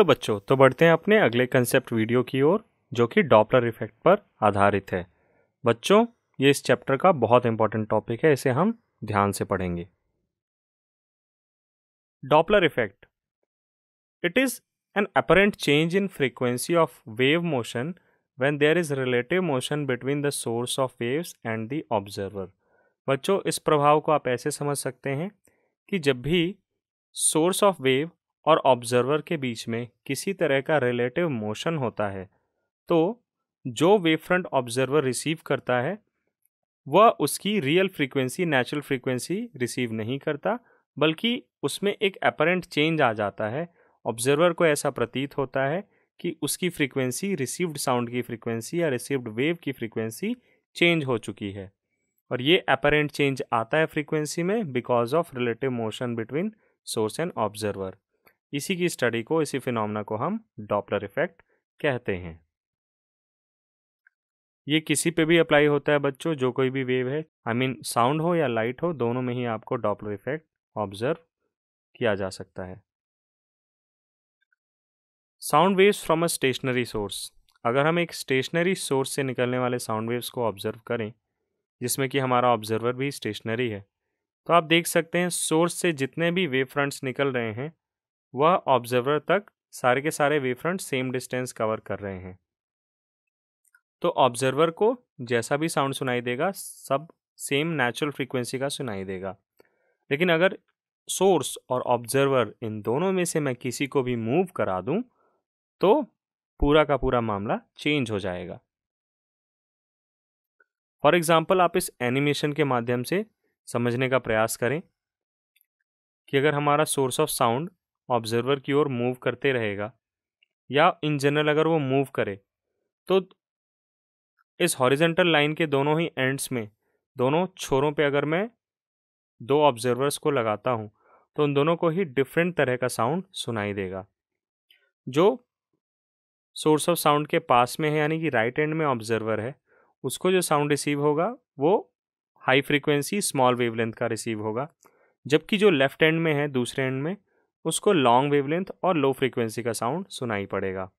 तो बच्चों तो बढ़ते हैं अपने अगले कंसेप्ट वीडियो की ओर जो कि डॉपलर इफेक्ट पर आधारित है बच्चों ये इस चैप्टर का बहुत इंपॉर्टेंट टॉपिक है इसे हम ध्यान से पढ़ेंगे Doppler effect it is an apparent change in frequency of wave motion when there is relative motion between the source of waves and the observer बच्चों इस प्रभाव को आप ऐसे समझ सकते हैं कि जब भी सोर्स ऑफ वेव और ऑब्जर्वर के बीच में किसी तरह का रिलेटिव मोशन होता है तो जो वेव फ्रंट ऑब्जर्वर रिसीव करता है वह उसकी real frequency natural frequency receive नहीं करता बल्कि उसमें एक अपरेंट चेंज आ जाता है ऑब्जर्वर को ऐसा प्रतीत होता है कि उसकी फ्रीक्वेंसी रिसीव्ड साउंड की फ्रीक्वेंसी या रिसीव्ड वेव की फ्रीक्वेंसी चेंज हो चुकी है और ये अपरेंट चेंज आता है फ्रीक्वेंसी में because of relative motion between source and observer इसी की स्टडी को इसी फिनोमना को हम डॉपलर इफेक्ट कहते हैं ये किसी पे भी अप्लाई होता है बच्चों जो कोई भी वेव है आई मीन साउंड हो या लाइट हो दोनों में ही आपको डॉपलर इफेक्ट ऑब्जर्व किया जा सकता है sound waves from a stationary source अगर हम एक स्टेशनरी सोर्स से निकलने वाले साउंड वेव्स को ऑब्जर्व करें जिसमें कि हमारा ऑब्जर्वर भी स्टेशनरी है तो आप देख सकते हैं सोर्स से जितने भी वेव फ्रंट्स निकल रहे हैं वह ऑब्जर्वर तक सारे के सारे wavefront front same distance cover कर रहे हैं तो ऑब्जर्वर को जैसा भी साउंड सुनाई देगा सब सेम नेचुरल फ्रीक्वेंसी का सुनाई देगा लेकिन अगर सोर्स और ऑब्जर्वर इन दोनों में से मैं किसी को भी मूव करा दूं तो पूरा का पूरा मामला चेंज हो जाएगा फॉर एग्ज़ाम्पल आप इस एनिमेशन के माध्यम से समझने का प्रयास करें कि अगर हमारा सोर्स ऑफ साउंड ऑब्जर्वर की ओर मूव करते रहेगा या इन जनरल अगर वो मूव करे तो इस हॉरिजेंटल लाइन के दोनों ही एंड्स में दोनों छोरों पे अगर मैं दो ऑब्जर्वर्स को लगाता हूँ तो उन दोनों को ही डिफरेंट तरह का साउंड सुनाई देगा जो सोर्स ऑफ साउंड के पास में है यानी कि राइट एंड में ऑब्जर्वर है उसको जो साउंड रिसीव होगा वो हाई फ्रिक्वेंसी स्मॉल वेवलेंथ का रिसीव होगा जबकि जो लेफ्ट एंड में है दूसरे एंड में उसको लॉन्ग वेवलेंथ और लो फ्रिक्वेंसी का साउंड सुनाई पड़ेगा